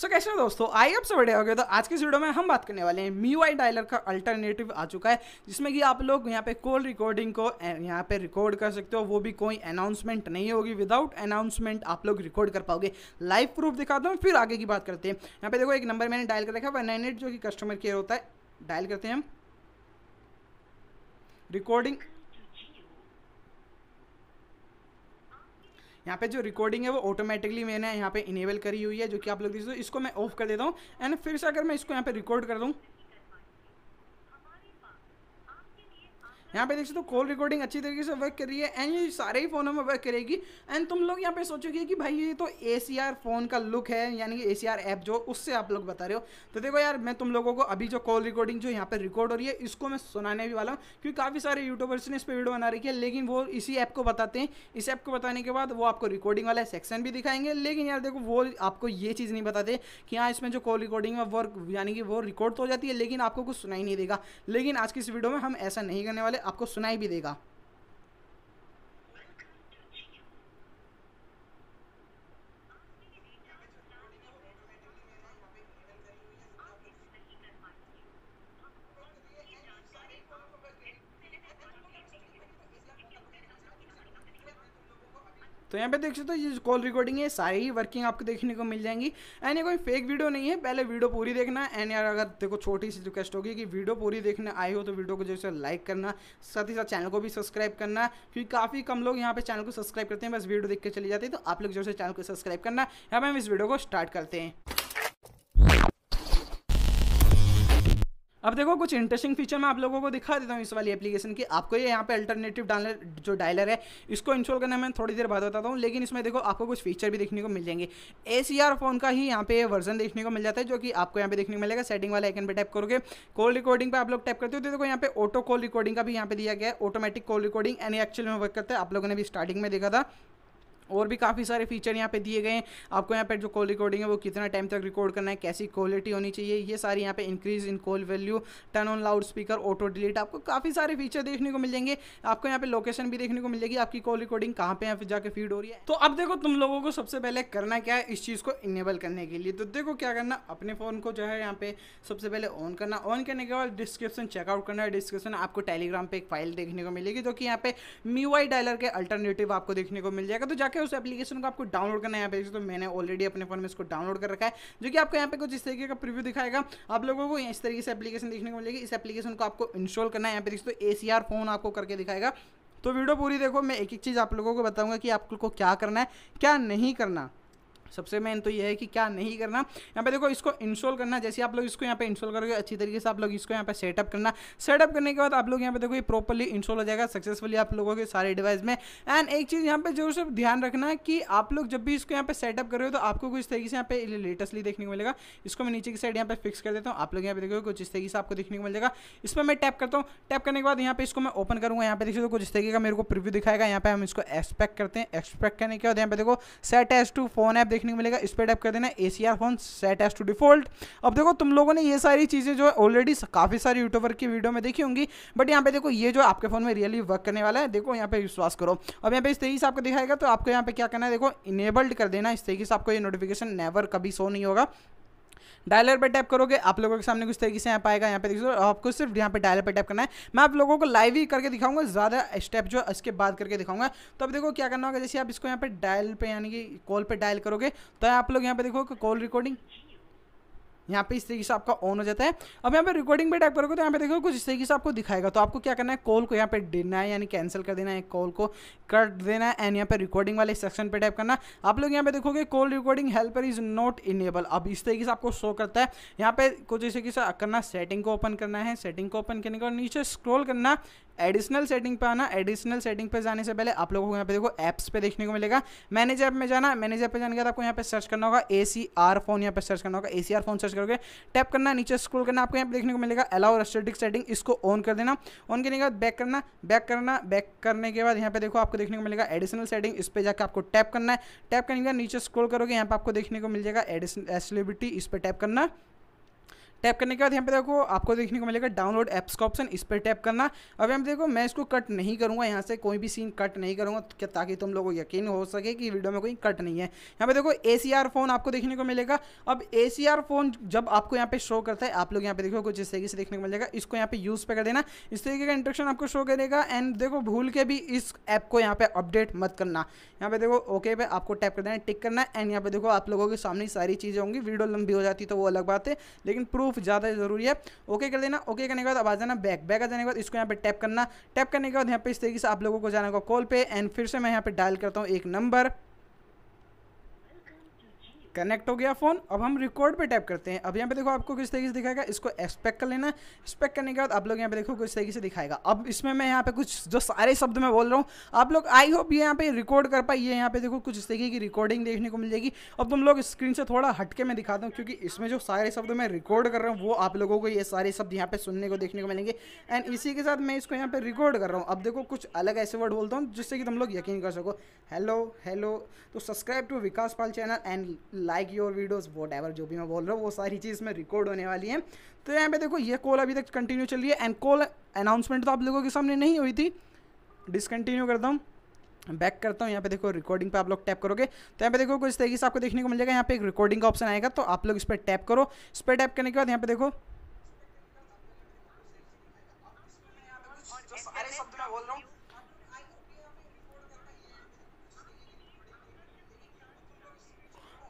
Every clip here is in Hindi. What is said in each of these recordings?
सो कैसे हो दोस्तों आई आपसे बड़े हो गए तो आज के वीडियो में हम बात करने वाले हैं मी वाई डायलर का अल्टरनेटिव आ चुका है जिसमें कि आप लोग यहाँ पे कॉल रिकॉर्डिंग को यहाँ पे रिकॉर्ड कर सकते हो वो भी कोई अनाउंसमेंट नहीं होगी विदाउट अनाउंसमेंट आप लोग रिकॉर्ड कर पाओगे लाइव प्रूफ दिखाता हूँ फिर आगे की बात करते हैं यहाँ पे देखो एक नंबर मैंने डायल कर रखा है वन जो कि कस्टमर केयर होता है डायल करते हैं हम रिकॉर्डिंग यहाँ पे जो रिकॉर्डिंग है वो ऑटोमेटिकली मैंने यहाँ पे इनेबल करी हुई है जो कि आप लोग देख सकते हो इसको मैं ऑफ कर देता हूँ एंड फिर से अगर मैं इसको यहाँ पे रिकॉर्ड कर दूँ यहाँ पे देख सकते हो कॉल रिकॉर्डिंग अच्छी तरीके से वर्क कर रही है एंड ये सारे ही फ़ोनों में वर्क करेगी एंड तुम लोग यहाँ पे सोचोगे कि भाई ये तो ए फ़ोन का लुक है यानी कि ए ऐप जो उससे आप लोग बता रहे हो तो देखो यार मैं तुम लोगों को अभी जो कॉल रिकॉर्डिंग जो यहाँ पर रिकॉर्ड हो रही है इसको मैं सुनाने भी वाला हूँ क्योंकि काफ़ी सारे यूट्यूबर्स ने इस पर वीडियो बना रखी है लेकिन वो इसी ऐप को बताते हैं इस ऐप को बताने के बाद वो आपको रिकॉर्डिंग वाला सेक्शन भी दिखाएंगे लेकिन यार देखो वो आपको ये चीज़ नहीं बताते कि हाँ इसमें जो कॉल रिकॉर्डिंग है वर्क यानी कि वो रिकॉर्ड तो हो जाती है लेकिन आपको कुछ सुनाई नहीं देगा लेकिन आज की इस वीडियो में हम ऐसा नहीं करने वाले आपको सुनाई भी देगा तो यहाँ पे देख सकते हो ये कॉल रिकॉर्डिंग है सारी ही वर्किंग आपको देखने को मिल जाएंगी एंड ये कोई फेक वीडियो नहीं है पहले वीडियो पूरी देखना एंड यार अगर देखो छोटी सी रिक्वेस्ट होगी कि वीडियो पूरी देखने आई हो तो वीडियो को जैसे लाइक करना साथ ही साथ चैनल को भी सब्सक्राइब करना क्योंकि काफ़ी कम लोग यहाँ पे चैनल को सब्सक्राइब करते हैं बस वीडियो देख के चले जाते है तो आप लोग जैसे चैनल को सब्सक्राइब करना यहाँ पर हम इस वीडियो को स्टार्ट करते हैं अब देखो कुछ इंटरेस्टिंग फीचर मैं आप लोगों को दिखा देता हूँ इस वाली एप्लीकेशन की आपको ये यहाँ पे अल्टरनेटिव डायलर जो डायलर है इसको इंस्टॉल करने में थोड़ी देर बाद बताता हूँ लेकिन इसमें देखो आपको कुछ फीचर भी देखने को मिल जाएंगे ए फ़ोन का ही यहाँ पे वर्जन देखने को मिल जाता है जो कि आपको यहाँ पे देखने को मिलेगा सेटिंग वाला आइकन पर टाइप करोगे कॉल रिकॉर्डिंग पर आप लोग टैप करते हो तो देखो यहाँ पे ऑटो कॉल रिकॉर्डिंग का भी यहाँ पे दिया गया है automatic call recording any actual में वर्क करता है आप लोगों ने भी स्टार्टिंग में देखा था और भी काफ़ी सारे फीचर यहाँ पे दिए गए हैं आपको यहाँ पे जो कॉल रिकॉर्डिंग है वो कितना टाइम तक रिकॉर्ड करना है कैसी क्वालिटी होनी चाहिए ये सारी यहाँ पे increase in call value turn on loud speaker auto delete आपको काफ़ी सारे फीचर देखने को मिल जाएंगे आपको यहाँ पे लोकेशन भी देखने को मिलेगी आपकी कॉल रिकॉर्डिंग कहाँ पे यहाँ पे जाकर फीड हो रही है तो अब देखो तुम लोगों को सबसे पहले करना क्या है इस चीज़ को इनेबल करने के लिए तो देखो क्या करना अपने फ़ोन को जो है यहाँ पे सबसे पहले ऑन करना ऑन करने के बाद डिस्क्रिप्शन चेकआउट करना है डिस्क्रिप्शन आपको टेलीग्राम पर एक फाइल देखने को मिलेगी जो कि यहाँ पे मी डायलर के अल्टरनेटिव आपको देखने को मिल जाएगा तो जाके है उस एप्लीकेशन को आपको डाउनलोड करना है यहाँ पे तो मैंने ऑलरेडी अपने फोन में इसको डाउनलोड कर रखा है जो कि आपको यहाँ पे कुछ इस तरीके का प्रीव्यू दिखाएगा आप लोगों को इस तरीके से एप्लीकेशन देखने को मिलेगी इस एप्लीकेशन को आपको इंस्टॉल करना है यहाँ पे दोस्तों ए फोन आपको करके दिखाएगा तो वीडियो पूरी देखो मैं एक एक चीज़ आप लोगों को बताऊंगा कि आप लोग को क्या करना है क्या नहीं करना सबसे मेन तो ये है कि क्या नहीं करना यहाँ पे देखो इसको इंस्टॉल करना जैसे आप लोग इसको यहाँ पे इंस्टॉल करोगे अच्छी तरीके से आप लोग इसको यहाँ पे सेटअप करना सेटअप करने के बाद आप लोग यहाँ पे देखो ये प्रॉपरली इंस्टॉल हो जाएगा सक्सेसफुली आप लोगों के सारे डिवाइस में एंड एक चीज़ यहाँ पे जरूर से ध्यान रखना कि आप लोग जब भी इसको यहाँ पे सेटअप कर रहे हो तो आपको कुछ तरीके से यहाँ पे लेटेस्टली देखने को मिलेगा इसको मैं नीचे की साइड यहाँ पे फिक्स कर देता हूँ आप लोग यहाँ पे देखोगे कुछ इस तरीके से आपको देखने को मिल जाएगा इस पर मैं टैप करता हूँ टैप करने के बाद यहाँ पे इसको मैं ओपन करूँगा यहाँ पे देखिए कुछ इस तरीके का मेरे को प्रिव्यू दिखाएगा यहाँ पे हम इसको एक्सपेक्ट करते हैं एक्सपेक्ट करने के बाद यहाँ पे देखो set as to phone app देखने को मिलेगा इस पर टाइप कर देना A C R phone set as to default अब देखो तुम लोगों ने ये सारी चीज़ें जो है ऑलरेडी काफ़ी सारे यूट्यूबर की वीडियो में देखी होंगी बट यहाँ पे देखो ये जो आपके फोन में रियली वर्क करने वाला है देखो यहाँ पे विश्वास करो अब यहाँ पे इस तरीके से आपको दिखाएगा तो आपको यहाँ पे क्या करना है देखो इनेबल्ड कर देना इस तरीके से आपको ये नोटिफिकेशन नेवर कभी शो नहीं होगा डायलर पर टैप करोगे आप लोगों के सामने कुछ तरीके से यहाँ पाएगा यहाँ पे देखिए आपको सिर्फ यहाँ पे डायलर पर टैप करना है मैं आप लोगों को लाइव ही करके दिखाऊंगा ज़्यादा स्टेप जो इसके बाद करके दिखाऊंगा तो अब देखो क्या करना होगा जैसे आप इसको यहाँ पे डायल पे यानी कि कॉल पर डायल करोगे तो आप लोग यहाँ पे देखो कॉल रिकॉर्डिंग यहाँ पे इस तरीके से आपका ऑन हो जाता है अब यहाँ पे रिकॉर्डिंग पे टाइप करोगे तो यहाँ पे देखोगे कुछ इस तरीके से आपको दिखाएगा तो आपको क्या करना है कॉल को यहाँ पे देना है यानी कैंसिल कर देना है कॉल को कट देना है एंड यहाँ पे रिकॉर्डिंग वाले सेक्शन पे टाइप करना आप लोग यहाँ पे देखोगे call recording helper is not enable अब इस तरीके से आपको शो करता है यहाँ पे कुछ इस तरीके से करना सेटिंग को ओपन करना है सेटिंग को ओपन करने के बाद नीचे स्क्रोल करना एडिशनल सेटिंग पे आना एडिशनल सेटिंग पे जाने से पहले आप लोगों को यहाँ पे देखो ऐप्स पे देखने को मिलेगा मैनेजर ऐप में जाना मैनेजर ऐप पे जाने के बाद आपको यहाँ पे सर्च करना होगा ए सी आर फोन यहाँ पे सर्च करना होगा A C R phone search करोगे टैप करना नीचे स्क्रोल करना आपको यहाँ पे देखने को मिलेगा अलाउ रेस्ट्रिक्ट सेटिंग इसको ऑन कर देना ऑन करने के बाद बैक करना बैक करना बैक करने के बाद यहाँ पे देखो आपको देखने को मिलेगा एडिशनल सेटिंग इस पर जाकर आपको टैप करना है टैप करने के बाद नीचे स्क्रोल करोगे यहाँ पर आपको देखने को मिल जाएगा एडिशन एसिलिबिलिटी इस पर टैप करना टैप करने के बाद यहाँ पे देखो आपको देखने को मिलेगा डाउनलोड ऐप्स का ऑप्शन इस पर टैप करना अब यहाँ पे देखो मैं इसको कट नहीं करूँगा यहाँ से कोई भी सीन कट नहीं करूँगा ताकि तुम लोगों को यकीन हो सके कि वीडियो में कोई कट नहीं है यहाँ पे देखो ए फ़ोन आपको देखने को मिलेगा अब ए फ़ोन जब आपको यहाँ पे शो करता है आप लोग यहाँ पे देखो कुछ इस तरीके से देखने को मिलेगा इसको यहाँ पे यूज़ पे कर देना इस तरीके का इंट्रक्शन आपको शो करेगा एंड देखो भूल के भी इस ऐप को यहाँ पे अपडेट मत करना यहाँ पे देखो ओके पे आपको टैप कर देना टिक करना एंड यहाँ पे देखो आप लोगों के सामने सारी चीज़ें होंगी वीडियो लंबी हो जाती तो वो अलग बात है लेकिन प्रूफ प्रूफ ज़्यादा ज़रूरी है ओके कर देना ओके करने के बाद अब आ जाना बैक बैक आ जाने के बाद इसको यहाँ पे टैप करना टैप करने के बाद यहाँ पे इस तरीके से आप लोगों को जाना होगा कॉल पे एंड फिर से मैं यहाँ पे डायल करता हूँ एक नंबर कनेक्ट हो गया फ़ोन अब हम रिकॉर्ड पे टैप करते हैं अब यहाँ पे देखो आपको किस तरीके से दिखाएगा इसको एक्सपेक्ट कर लेना एक्सपेक्ट करने के बाद आप लोग यहाँ पे देखो किस तरीके से दिखाएगा अब इसमें मैं यहाँ पे कुछ जो सारे शब्द मैं बोल रहा हूँ आप लोग आई होप ये यहाँ पे रिकॉर्ड कर पाए ये यहाँ पे देखो कुछ इस तरीके की रिकॉर्डिंग देखने को मिल जाएगी अब तुम लोग स्क्रीन से थोड़ा हटके मैं दिखाता हूँ क्योंकि इसमें जो सारे शब्द मैं रिकॉर्ड कर रहा हूँ वो आप लोगों को ये सारे शब्द यहाँ पे सुनने को देखने को मिलेंगे एंड इसी के साथ मैं इसको यहाँ पे रिकॉर्ड कर रहा हूँ अब देखो कुछ अलग ऐसे वर्ड बोलता हूँ जिससे कि तुम लोग यकीन कर सको हेलो हेलो तो subscribe to Vikas Pal channel and like your videos whatever जो भी मैं बोल रहा हूँ वो सारी चीज़ इसमें रिकॉर्ड होने वाली है तो यहाँ पे देखो ये कॉल अभी तक कंटिन्यू चल रही है एंड कॉल अनाउंसमेंट तो आप लोगों के सामने नहीं हुई थी डिसकंटिन्यू करता हूँ बैक करता हूँ यहाँ पे देखो रिकॉर्डिंग पे आप लोग टैप करोगे तो यहाँ पे देखो कुछ तरीके से आपको देखने को मिल जाएगा यहाँ पे एक रिकॉर्डिंग का ऑप्शन आएगा तो आप लोग इस पर टैप करो इस पर टैप करने के बाद यहाँ पे देखो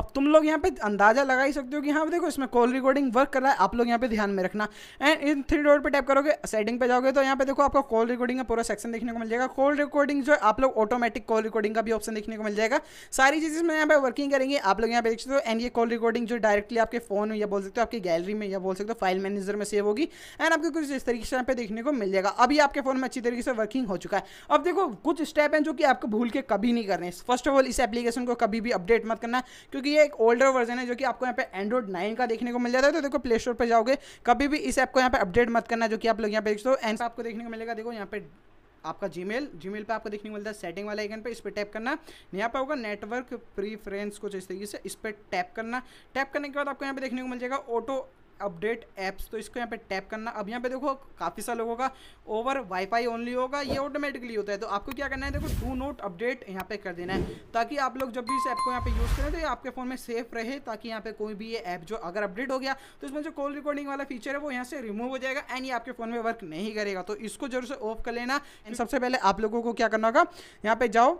अब तुम लोग यहाँ पे अंदाजा लगा ही सकते हो कि हाँ देखो इसमें कॉल रिकॉर्डिंग वर्क कर रहा है आप लोग यहाँ पे ध्यान में रखना एंड इन थ्री डॉट पे टैप करोगे सेटिंग पे जाओगे तो यहाँ पे देखो आपको कॉल रिकॉर्डिंग का पूरा सेक्शन देखने को मिल जाएगा कॉल रिकॉर्डिंग जो है आप लोग ऑटोमेटिक कॉल रिकॉर्डिंग का भी ऑप्शन देखने को मिल जाएगा सारी चीज इसमें यहाँ पे वर्किंग करेंगे आप लोग यहाँ पे देख सकते हो एंड ये कॉल रिकॉर्डिंग जो डायरेक्टली आपके फोन में या बोल सकते हो आपकी गैलरी में या बोल सकते हो फाइल मैनेजर में सेव होगी एंड आपको कुछ इस तरीके से यहाँ पे देखने को मिल जाएगा अभी आपके फोन में अच्छी तरीके से वर्किंग हो चुका है अब देखो कुछ स्टेप हैं जो कि आपको भूल के कभी नहीं करने फर्स्ट ऑफ ऑल इस एप्लीकेशन को कभी भी अपडेट मत करना क्योंकि भी एक ओल्डर वर्जन है जो कि आपको यहाँ पे एंड्रॉइड नाइन का देखने को मिल जाता है तो देखो प्ले स्टोर पर जाओगे कभी भी इस ऐप को यहाँ पे अपडेट मत करना जो कि आप लोग यहाँ पे देख सो एंड आपको देखने को मिलेगा देखो यहाँ पे आपका जी जीमेल जीमेल पे आपको देखने को मिलता है सेटिंग वाला आइकन पे इस पर टैप करना यहाँ पर होगा नेटवर्क प्रीफ्रेंस कुछ इस तरीके से इस पर टैप करना टैप करने के बाद आपको यहाँ पे देखने को मिल जाएगा ऑटो अपडेट ऐप्स तो इसको यहाँ पे टैप करना अब यहाँ पे देखो काफ़ी सारे लोगों का ओवर वाईफाई ओनली होगा ये ऑटोमेटिकली होता है तो आपको क्या करना है देखो डू नोट अपडेट यहाँ पे कर देना है ताकि आप लोग जब भी इस ऐप को यहाँ पे यूज़ करें तो ये आपके फ़ोन में सेफ रहे ताकि यहाँ पे कोई भी ये ऐप जो अगर अपडेट हो गया तो इसमें जो कॉल रिकॉर्डिंग वाला फीचर है वो यहाँ से रिमूव हो जाएगा एंड ये आपके फ़ोन में वर्क नहीं करेगा तो इसको जरूर से ऑफ कर लेना एंड सबसे पहले आप लोगों को क्या करना होगा यहाँ पे जाओ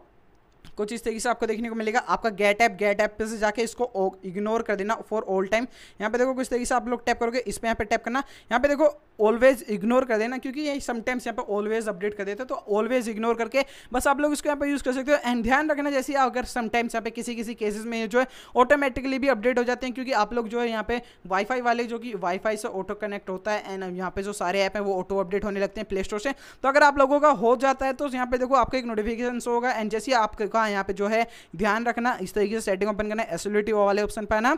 कुछ इस तरीके से आपको देखने को मिलेगा आपका गेट ऐप गेट ऐप पे से जाके इसको इग्नोर कर देना फॉर ऑल टाइम यहाँ पे देखो कुछ तरीके से आप लोग टैप करोगे इस पर यहाँ पे टैप करना यहाँ पे देखो ऑलवेज इग्नोर कर देना क्योंकि ये समटाइम्स यहाँ पर ऑलवेज अपडेट कर देते हैं तो ऑलवेज इग्नोर करके बस आप लोग इसको यहाँ पर यूज़ कर सकते हो एंड ध्यान रखना जैसे अगर समटाइम्स यहाँ पे किसी किसी केसेस में जो है ऑटोमेटिकली भी अपडेट हो जाते हैं क्योंकि आप लोग जो है यहाँ पे वाईफाई वाले जो कि वाईफाई से ऑटो कनेक्ट होता है एंड यहाँ पे जो सारे ऐप हैं वो ऑटो अपडेट होने लगते हैं प्ले स्टोर से तो अगर आप लोगों का हो जाता है तो यहाँ पे देखो आपका एक नोटिफिकेशन होगा एंड जैसे आपका यहाँ पे जो है ध्यान रखना इस तरीके से सेटिंग ओपन करना एसोलिटी वाले ऑप्शन पर आना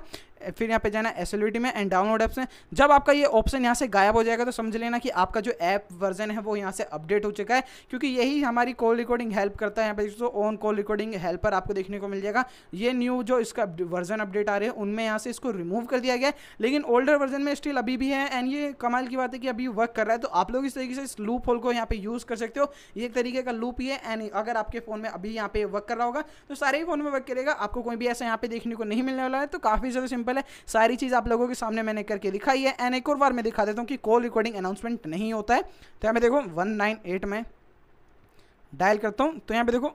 फिर यहाँ पे जाना एस में एंड डाउनलोड ऐप्स में जब आपका ये ऑप्शन यहाँ से गायब हो जाएगा तो समझ लेना कि आपका जो ऐप वर्जन है वो यहाँ से अपडेट हो चुका है क्योंकि यही हमारी कॉल रिकॉर्डिंग हेल्प करता है यहाँ पे दोस्तों ऑन कॉल रिकॉर्डिंग हेल्पर आपको देखने को मिल जाएगा ये न्यू जो इसका वर्जन अपडेट आ रहे हैं उनमें यहाँ से इसको रिमूव कर दिया गया लेकिन ओल्डर वर्जन में स्टिल अभी भी है एंड ये कमाल की बात है कि अभी वर्क कर रहा है तो आप लोग इस तरीके से इस लूप होल को यहाँ पे यूज़ कर सकते हो ये एक तरीके का लूप ही है एंड अगर आपके फ़ोन में अभी यहाँ पे वर्क कर रहा होगा तो सारे ही फ़ोन में वर्क करेगा आपको कोई भी ऐसा यहाँ पे देखने को नहीं मिलने वाला है तो काफ़ी ज़्यादा सिंपल पॉसिबल है सारी चीज़ आप लोगों के सामने मैंने करके दिखाई है एंड एक और बार मैं दिखा देता हूँ कि कॉल रिकॉर्डिंग अनाउंसमेंट नहीं होता है तो यहाँ पे देखो वन नाइन एट में डायल करता हूँ तो यहाँ पे देखो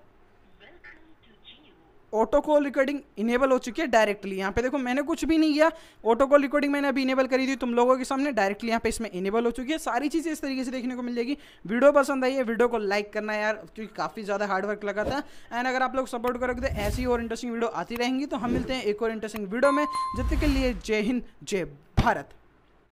ऑटो कॉल रिकॉर्डिंग इनेबल हो चुकी है डायरेक्टली यहाँ पे देखो मैंने कुछ भी नहीं किया ऑटो कॉल रिकॉर्डिंग मैंने अभी इनेबल करी थी तुम लोगों के सामने डायरेक्टली यहाँ पे इसमें इनेबल हो चुकी है सारी चीज़ें इस तरीके से देखने को मिल जाएगी वीडियो पसंद आई है वीडियो को लाइक करना यार क्योंकि काफ़ी ज़्यादा हार्डवर्क लगा था एंड अगर आप लोग सपोर्ट करोगे तो ऐसी और इंटरेस्टिंग वीडियो आती रहेंगी तो हम मिलते हैं एक और इंटरेस्टिंग वीडियो में जितने के लिए जय हिंद जय भारत